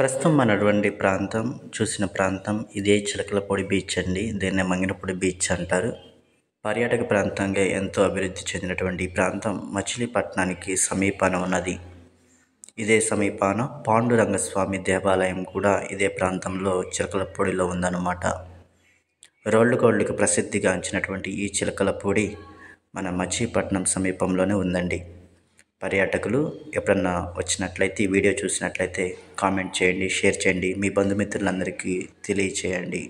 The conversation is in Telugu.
ప్రస్తుతం అటువంటి ప్రాంతం చూసిన ప్రాంతం ఇదే చిలకలపొడి బీచ్ అండి దీన్నే మంగినపొడి బీచ్ అంటారు పర్యాటక ప్రాంతంగా ఎంతో అభివృద్ధి చెందినటువంటి ఈ ప్రాంతం మచిలీపట్నానికి సమీపాన ఉన్నది ఇదే సమీపాన పాండురంగస్వామి దేవాలయం కూడా ఇదే ప్రాంతంలో చిలకలపొడిలో ఉందన్నమాట రోళ్ళు కోళ్ళకు ప్రసిద్ధిగాంచినటువంటి ఈ చిలకలపొడి మన మచిలీపట్నం సమీపంలోనే ఉందండి పర్యాటకులు ఎప్పుడన్నా వచ్చినట్లయితే ఈ వీడియో చూసినట్లయితే కామెంట్ చేయండి షేర్ చేయండి మీ బంధుమిత్రులందరికీ తెలియచేయండి